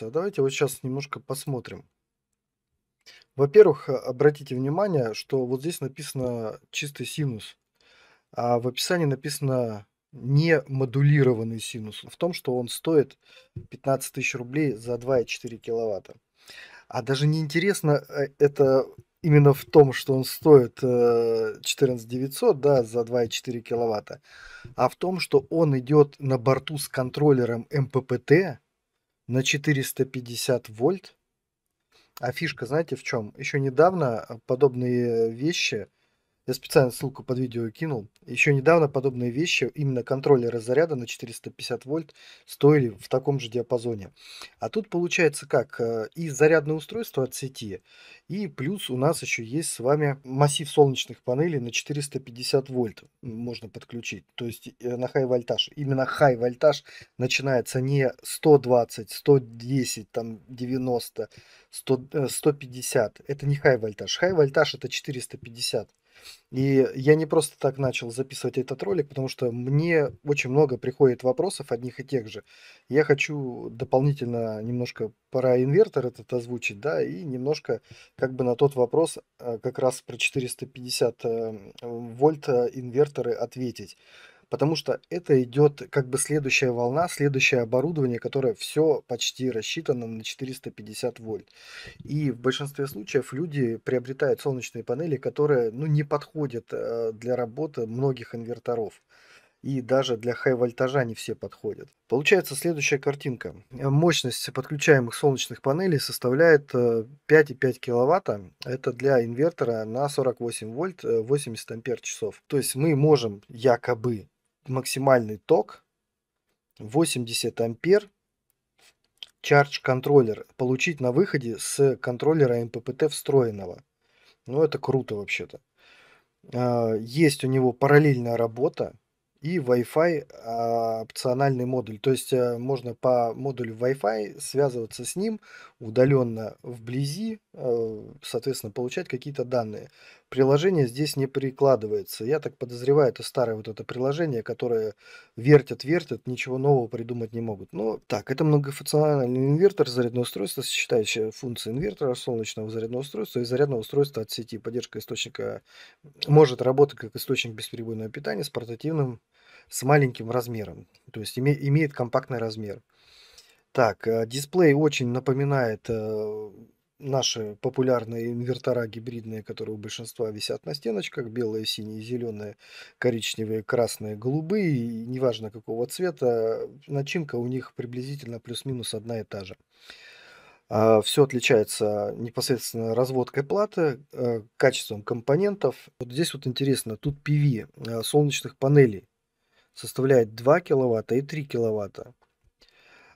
Давайте вот сейчас немножко посмотрим. Во-первых, э, обратите внимание, что вот здесь написано чистый синус, а в описании написано не модулированный синус. В том, что он стоит 15 тысяч рублей за 2,4 киловатта. А даже не интересно э, это именно в том, что он стоит 14 э, 900 да, за 2,4 киловатта, а в том, что он идет на борту с контроллером МППТ, на 450 вольт. А фишка, знаете, в чем? Еще недавно э, подобные э, вещи я специально ссылку под видео кинул. Еще недавно подобные вещи, именно контроллеры заряда на 450 вольт, стоили в таком же диапазоне. А тут получается как? Э, и зарядное устройство от сети, и плюс у нас еще есть с вами массив солнечных панелей на 450 вольт можно подключить. То есть э, на хай-вольтаж. Именно хай-вольтаж начинается не 120, 110, там 90, 100, 150. Это не хай-вольтаж. Хай-вольтаж это 450. И я не просто так начал записывать этот ролик, потому что мне очень много приходит вопросов одних и тех же. Я хочу дополнительно немножко про инвертор этот озвучить, да, и немножко как бы на тот вопрос э, как раз про 450 э, вольт э, инверторы ответить потому что это идет как бы следующая волна, следующее оборудование, которое все почти рассчитано на 450 вольт. И в большинстве случаев люди приобретают солнечные панели, которые ну, не подходят э, для работы многих инверторов и даже для хай-вольтажа не все подходят. Получается следующая картинка. Мощность подключаемых солнечных панелей составляет 5,5 э, киловатта. Это для инвертора на 48 вольт 80 э, ампер часов. То есть мы можем якобы максимальный ток 80 ампер. Charge контроллер получить на выходе с контроллера МППТ встроенного. Ну, это круто вообще-то. А, есть у него параллельная работа и Wi-Fi а, опциональный модуль. То есть э, можно по модулю Wi-Fi связываться с ним удаленно вблизи, Э, соответственно, получать какие-то данные. Приложение здесь не прикладывается. Я так подозреваю, это старое вот это приложение, которое вертят, вертят, ничего нового придумать не могут. Но ну, так, это многофункциональный инвертор зарядное устройство сочетающее функции инвертора солнечного зарядного устройства и зарядного устройства от сети. Поддержка источника может работать как источник бесперебойного питания с портативным, с маленьким размером. То есть име, имеет компактный размер. Так, э, дисплей очень напоминает э, наши популярные инвертора гибридные, которые у большинства висят на стеночках, белые, синие, зеленые, коричневые, красные, голубые, неважно какого цвета, начинка у них приблизительно плюс-минус одна и та же. А, Все отличается непосредственно разводкой платы, э, качеством компонентов. Вот здесь вот интересно, тут PV э, солнечных панелей составляет 2 киловатта и 3 киловатта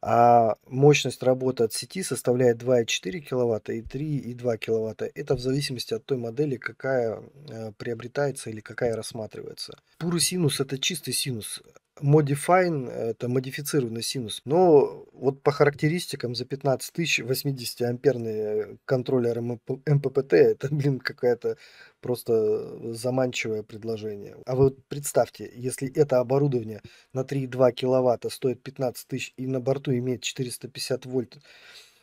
а мощность работы от сети составляет 2,4 кВт и 3,2 кВт. Это в зависимости от той модели, какая э, приобретается или какая рассматривается. Пурый синус – это чистый синус. Modifine э, – это модифицированный синус. Но вот по характеристикам за 15 тысяч 80-амперный контроллер МППТ – это, блин, какая-то просто заманчивое предложение. А вы вот представьте, если это оборудование на 3,2 киловатта стоит 15 тысяч и на борту имеет 450 вольт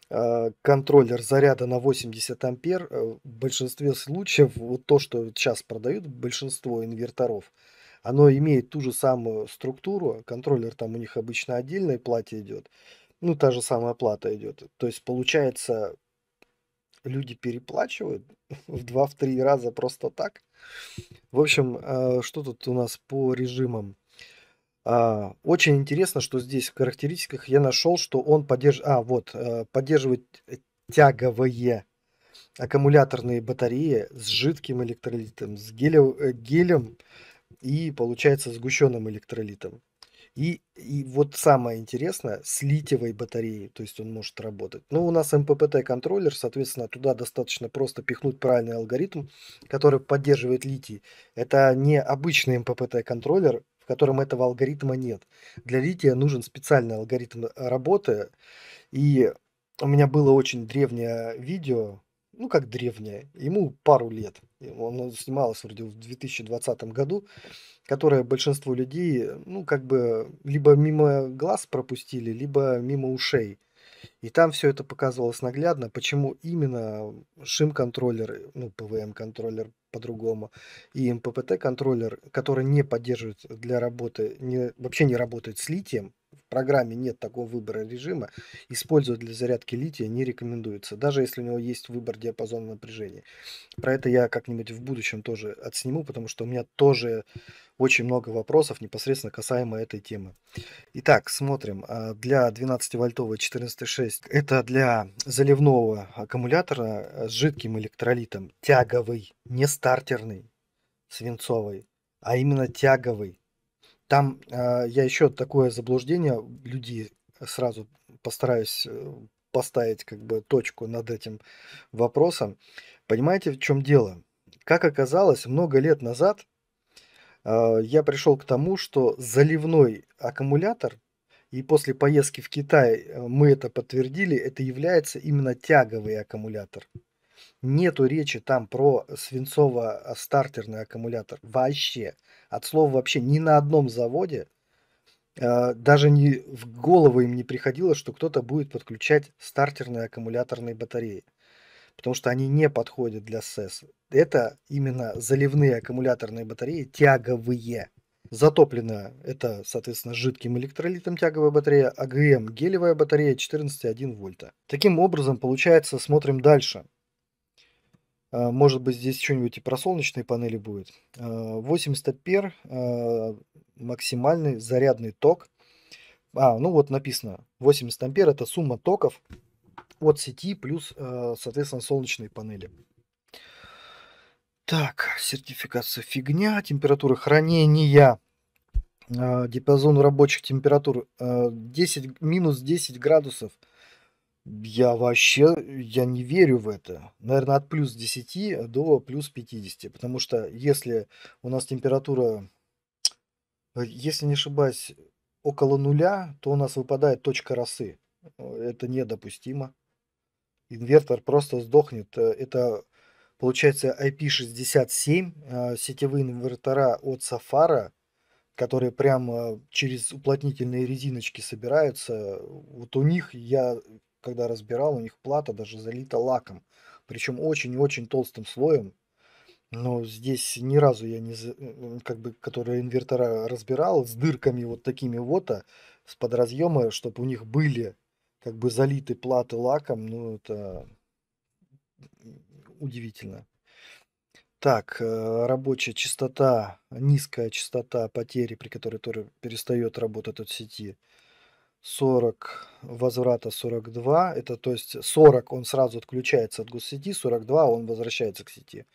э, контроллер заряда на 80 ампер, э, в большинстве случаев, вот то, что сейчас продают большинство инверторов – оно имеет ту же самую структуру, контроллер там у них обычно отдельной плате идет, ну, та же самая плата идет. То есть, получается, люди переплачивают в 2-3 раза просто так. В общем, э, что тут у нас по режимам? А, очень интересно, что здесь в характеристиках я нашел, что он поддерживает... А, вот, э, поддерживает тяговые аккумуляторные батареи с жидким электролитом, с э, гелем, гелем и получается сгущенным электролитом. И, и вот самое интересное, с литиевой батареей, то есть он может работать. Ну, у нас МППТ-контроллер, соответственно, туда достаточно просто пихнуть правильный алгоритм, который поддерживает литий. Это не обычный МППТ-контроллер, в котором этого алгоритма нет. Для лития нужен специальный алгоритм э, работы. И у меня было очень древнее видео, ну как древнее, ему пару лет он снималась вроде в 2020 году, которая большинство людей, ну, как бы, либо мимо глаз пропустили, либо мимо ушей. И там все это показывалось наглядно, почему именно шим-контроллер, ну, PVM контроллер по-другому, и МППТ-контроллер, который не поддерживает для работы, не, вообще не работает с литием, в программе нет такого выбора режима, использовать для зарядки лития не рекомендуется, даже если у него есть выбор диапазона напряжения. Про это я как-нибудь в будущем тоже отсниму, потому что у меня тоже очень много вопросов непосредственно касаемо этой темы. Итак, смотрим. А, для 12-вольтовой 14.6 это для заливного аккумулятора а, с жидким электролитом. Тяговый, не стартерный, свинцовый, а именно тяговый. Там э, я еще такое заблуждение людей э, сразу постараюсь э, поставить как бы точку над этим вопросом. Понимаете, в чем дело? Как оказалось, много лет назад э, я пришел к тому, что заливной аккумулятор, и после поездки в Китай э, мы это подтвердили, это является именно тяговый аккумулятор. Нету речи там про свинцово-стартерный аккумулятор. Вообще от слова вообще ни на одном заводе э, даже не в голову им не приходило, что кто-то будет подключать стартерные аккумуляторные батареи, потому что они не подходят для СЭС. Это именно заливные аккумуляторные батареи, тяговые. Затоплена это, соответственно, жидким электролитом тяговая батарея, АГМ гелевая батарея 14,1 вольта. Таким образом, получается, смотрим дальше. А, может быть, здесь что-нибудь и про солнечные панели будет. 80 а, ампер, а, максимальный зарядный ток. А, ну вот написано, 80 ампер – это сумма токов от сети плюс, соответственно, солнечные панели. Так, сертификация фигня, температура хранения, диапазон рабочих температур 10, минус 10 градусов – я вообще, я не верю в это. Наверное, от плюс 10 до плюс 50. Потому что если у нас температура, э, если не ошибаюсь, около нуля, то у нас выпадает точка росы. Это недопустимо. Инвертор просто сдохнет. Э, это получается IP67, э, сетевые инвертора от Safara, которые прямо через уплотнительные резиночки собираются. Вот у них я когда разбирал, у них плата даже залита лаком. Причем очень-очень толстым слоем. Но здесь ни разу я не, как бы, которые инвертора разбирал, с дырками вот такими вот, а, с подразъема, чтобы у них были как бы залиты платы лаком, ну это удивительно. Так, э, рабочая частота, низкая частота потери, при которой тоже перестает работать от сети. 40 возврата 42 это то есть 40 он сразу отключается от госсети 42 он возвращается к сети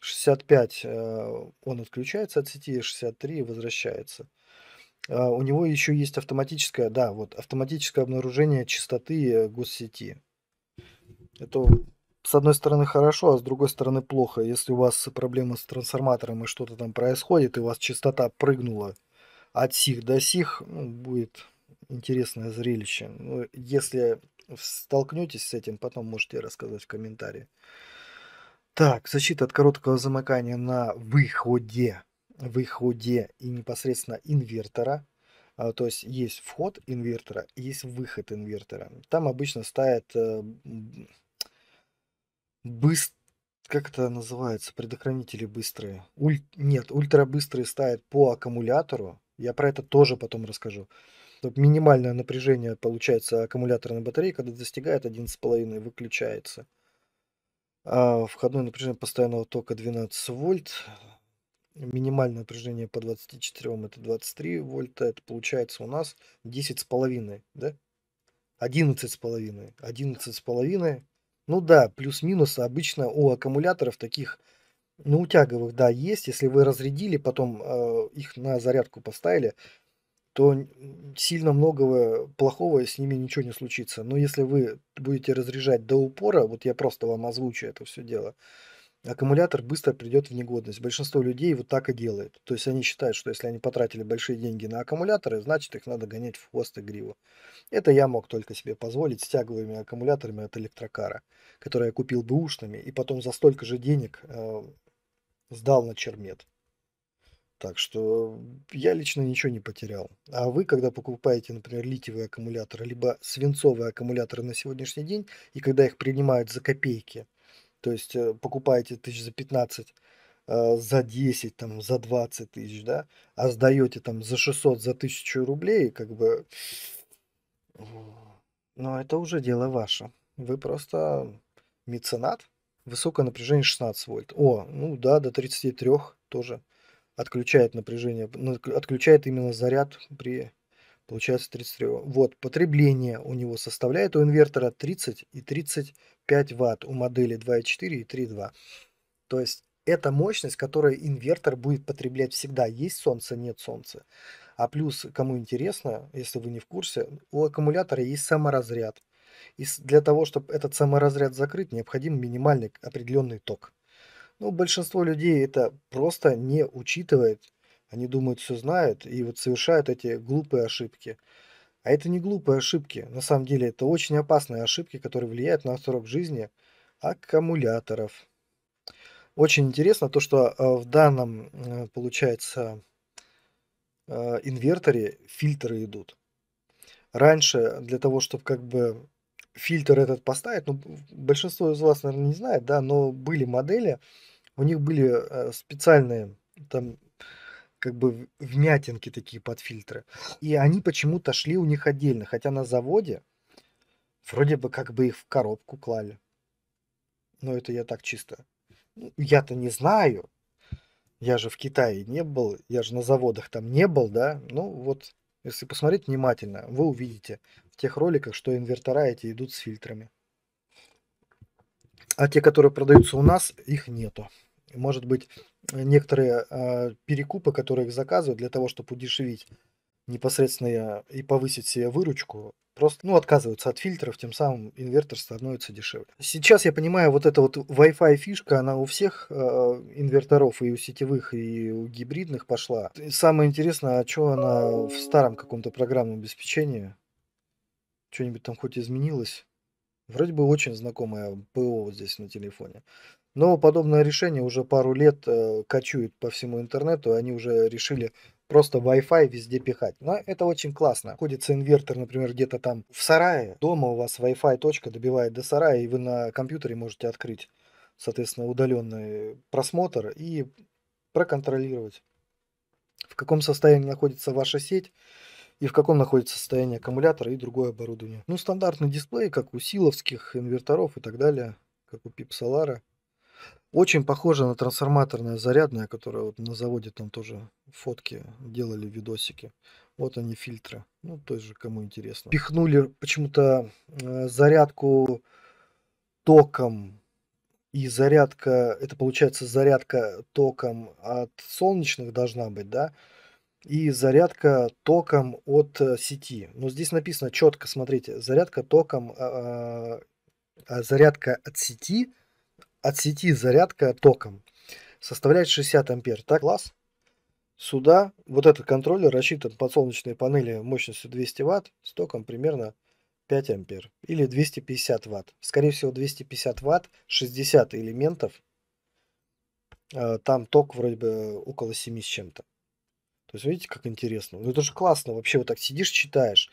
65 э, он отключается от сети 63 возвращается а, у него еще есть автоматическое да вот автоматическое обнаружение частоты госсети это с одной стороны хорошо а с другой стороны плохо если у вас проблемы с трансформатором и что-то там происходит и у вас частота прыгнула от сих до сих ну, будет интересное зрелище. Ну, если столкнетесь с этим, потом можете рассказать в комментарии. Так, защита от короткого замыкания на выходе, выходе и непосредственно инвертора. А, то есть есть вход инвертора, есть выход инвертора. Там обычно ставят э, быстро как это называется, предохранители быстрые. Уль... Нет, ультрабыстрые ставят по аккумулятору. Я про это тоже потом расскажу что минимальное напряжение получается аккумуляторной батареи, когда достигает 11,5, выключается. А входное напряжение постоянного тока 12 вольт. Минимальное напряжение по 24 это 23 вольта. Это получается у нас 10,5, да? 11,5. 11,5. Ну да, плюс-минус обычно у аккумуляторов таких ну, у тяговых, да, есть. Если вы разрядили, потом э, их на зарядку поставили, то сильно многого плохого с ними ничего не случится. Но если вы будете разряжать до упора, вот я просто вам озвучу это все дело, аккумулятор быстро придет в негодность. Большинство людей вот так и делает. То есть они считают, что если они потратили большие деньги на аккумуляторы, значит их надо гонять в хвост и гриву. Это я мог только себе позволить с тяговыми аккумуляторами от электрокара, которые я купил бы ушными и потом за столько же денег э, сдал на чермет. Так что я лично ничего не потерял. А вы, когда покупаете, например, литиевые аккумуляторы, либо свинцовые аккумуляторы на сегодняшний день, и когда их принимают за копейки, то есть э, покупаете тысяч за 15, а, за 10, там, за 20 тысяч, да, а сдаете там за 600, за 1000 рублей, как бы, но ну, это уже дело ваше. Вы просто меценат. Высокое напряжение 16 вольт. О, ну да, до 33 тоже отключает напряжение, ну, отключает именно заряд при, получается, 33. Вот, потребление у него составляет у инвертора 30 и 35 ватт, у модели 2.4 и 3.2. То есть это мощность, которую инвертор будет потреблять всегда. Есть солнце, нет солнца. А плюс, кому интересно, если вы не в курсе, у аккумулятора есть саморазряд. И для того, чтобы этот саморазряд закрыть, необходим минимальный определенный ток. Ну большинство людей это просто не учитывает. Они думают, все знают, и вот совершают эти глупые ошибки. А это не глупые ошибки. На самом деле это очень опасные ошибки, которые влияют на срок жизни аккумуляторов. Очень интересно то, что э, в данном, э, получается, э, инверторе фильтры идут. Раньше для того, чтобы как бы фильтр этот поставить. Ну, большинство из вас, наверное, не знает, да, но были модели, у них были э, специальные там как бы вмятинки такие под фильтры. И они почему-то шли у них отдельно, хотя на заводе вроде бы как бы их в коробку клали. Но это я так чисто. Ну, я-то не знаю. Я же в Китае не был, я же на заводах там не был, да. Ну вот если посмотреть внимательно, вы увидите в тех роликах, что инвертора эти идут с фильтрами. А те, которые продаются у нас, их нету. Может быть, некоторые э, перекупы, которые их заказывают для того, чтобы удешевить непосредственно и повысить себе выручку, просто ну, отказываются от фильтров, тем самым инвертор становится дешевле. Сейчас я понимаю, вот эта вот Wi-Fi фишка, она у всех э, инверторов, и у сетевых, и у гибридных пошла. Самое интересное, а что она в старом каком-то программном обеспечении? Что-нибудь там хоть изменилось? Вроде бы очень знакомое ПО вот здесь на телефоне. Но подобное решение уже пару лет э, кочует по всему интернету, они уже решили просто Wi-Fi везде пихать. Но это очень классно. Ходится инвертор, например, где-то там в сарае, дома у вас Wi-Fi точка добивает до сарая, и вы на компьютере можете открыть, соответственно, удаленный просмотр и проконтролировать, в каком состоянии находится ваша сеть, и в каком находится состояние аккумулятора и другое оборудование. Ну, стандартный дисплей, как у силовских инверторов и так далее, как у Pip Solar. Очень похоже на трансформаторное зарядное, которое вот на заводе там тоже фотки делали, видосики. Вот они фильтры. Ну, то есть же, кому интересно. Пихнули почему-то э, зарядку током. И зарядка, это получается зарядка током от солнечных должна быть, да? И зарядка током от э, сети. Но здесь написано четко, смотрите, зарядка током, э, зарядка от сети – от сети зарядка током составляет 60 ампер. Так, класс. Сюда вот этот контроллер рассчитан под солнечные панели мощностью 200 ватт с током примерно 5 ампер или 250 ватт. Скорее всего 250 ватт, 60 элементов. Э, там ток вроде бы около 7 с чем-то. То есть видите, как интересно. Ну это же классно, вообще вот так сидишь, читаешь.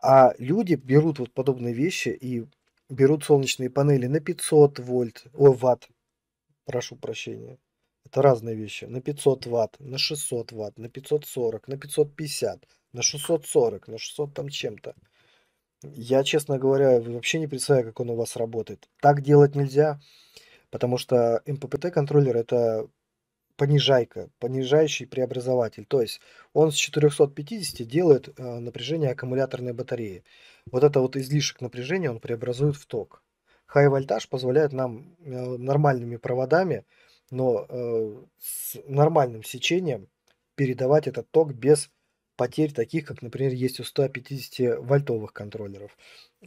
А люди берут вот подобные вещи и берут солнечные панели на 500 вольт, о, ватт, прошу прощения. Это разные вещи. На 500 ватт, на 600 ватт, на 540, на 550, на 640, на 600 там чем-то. Я, честно говоря, вообще не представляю, как он у вас работает. Так делать нельзя, потому что МППТ-контроллер это понижайка, понижающий преобразователь. То есть он с 450 делает э, напряжение аккумуляторной батареи. Вот это вот излишек напряжения он преобразует в ток. High вольтаж позволяет нам э, нормальными проводами, но э, с нормальным сечением передавать этот ток без потерь, таких как, например, есть у 150-вольтовых контроллеров,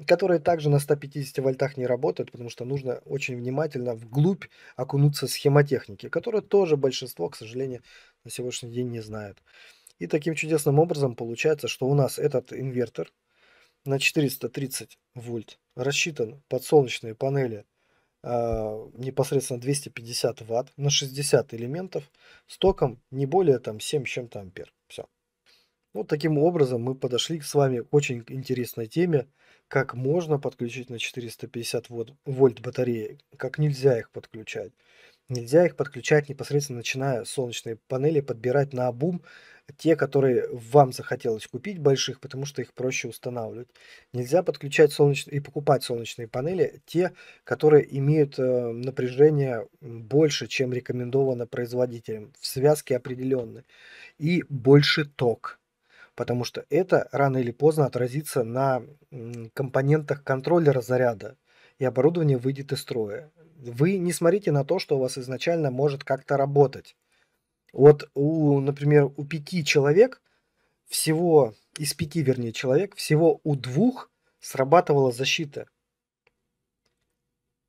которые также на 150 вольтах не работают, потому что нужно очень внимательно вглубь окунуться в схемотехники, которые тоже большинство, к сожалению, на сегодняшний день не знают. И таким чудесным образом получается, что у нас этот инвертор на 430 вольт рассчитан под солнечные панели а, непосредственно 250 ватт на 60 элементов с током не более там 7 чем-то ампер. Вот ну, таким образом мы подошли с вами к очень интересной теме, как можно подключить на 450 вольт, вольт батареи, как нельзя их подключать. Нельзя их подключать непосредственно начиная солнечные панели, подбирать на обум те, которые вам захотелось купить больших, потому что их проще устанавливать. Нельзя подключать солнечные и покупать солнечные панели, те, которые имеют э, напряжение больше, чем рекомендовано производителем, в связке определенной, и больше ток потому что это рано или поздно отразится на компонентах контроллера заряда, и оборудование выйдет из строя. Вы не смотрите на то, что у вас изначально может как-то работать. Вот, у, например, у пяти человек, всего, из пяти, вернее, человек, всего у двух срабатывала защита.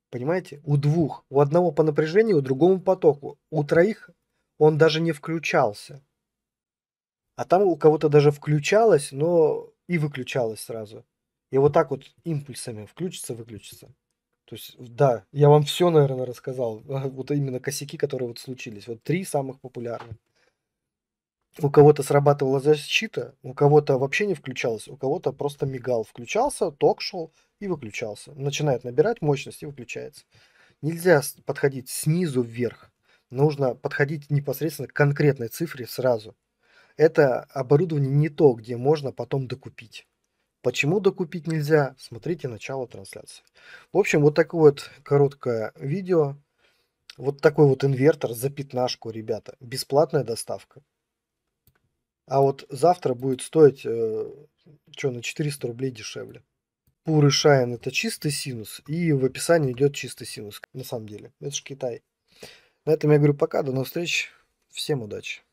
Понимаете? У двух. У одного по напряжению, у другому потоку. У троих он даже не включался. А там у кого-то даже включалось, но и выключалось сразу. И вот так вот импульсами включится, выключится. То есть, да, я вам все, наверное, рассказал. Вот именно косяки, которые вот случились. Вот три самых популярных. У кого-то срабатывала защита, у кого-то вообще не включалось, у кого-то просто мигал. Включался, ток шел и выключался. Начинает набирать мощность и выключается. Нельзя подходить снизу вверх. Нужно подходить непосредственно к конкретной цифре сразу это оборудование не то, где можно потом докупить. Почему докупить нельзя? Смотрите начало трансляции. В общем, вот такое вот короткое видео. Вот такой вот инвертор за пятнашку, ребята. Бесплатная доставка. А вот завтра будет стоить, э, что, на 400 рублей дешевле. Пуры Шайн это чистый синус. И в описании идет чистый синус. На самом деле. Это же Китай. На этом я говорю пока. До новых встреч. Всем удачи.